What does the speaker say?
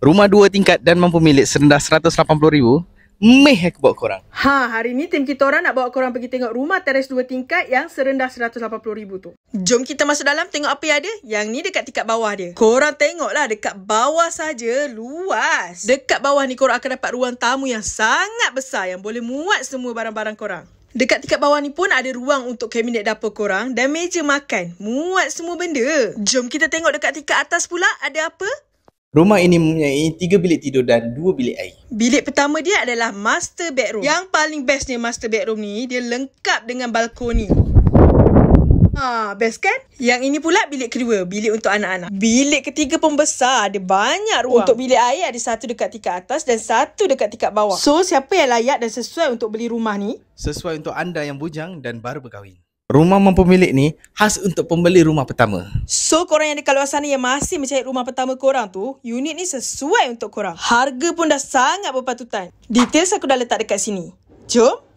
rumah dua tingkat dan mampu milik serendah RM180,000 meh aku bawa korang. Ha, hari ni tim kita orang nak bawa korang pergi tengok rumah teres dua tingkat yang serendah RM180,000 tu. Jom kita masuk dalam tengok apa yang ada. Yang ni dekat tingkat bawah dia. Korang tengok lah dekat bawah saja luas. Dekat bawah ni korang akan dapat ruang tamu yang sangat besar yang boleh muat semua barang-barang korang. Dekat tingkat bawah ni pun ada ruang untuk kabinet dapur korang dan meja makan. Muat semua benda. Jom kita tengok dekat tingkat atas pula ada apa? Rumah ini mempunyai tiga bilik tidur dan dua bilik air. Bilik pertama dia adalah master bedroom. Yang paling bestnya master bedroom ni, dia lengkap dengan balkoni. Ha, best kan? Yang ini pula bilik kedua, bilik untuk anak-anak. Bilik ketiga pun besar, ada banyak ruang. Untuk bilik air, ada satu dekat tingkat atas dan satu dekat tingkat bawah. So, siapa yang layak dan sesuai untuk beli rumah ni? Sesuai untuk anda yang bujang dan baru berkahwin. Rumah mempemilik ni khas untuk pembeli rumah pertama. So korang yang dekat luar sana yang masih mencari rumah pertama korang tu, unit ni sesuai untuk korang. Harga pun dah sangat berpatutan. Details aku dah letak dekat sini. Jom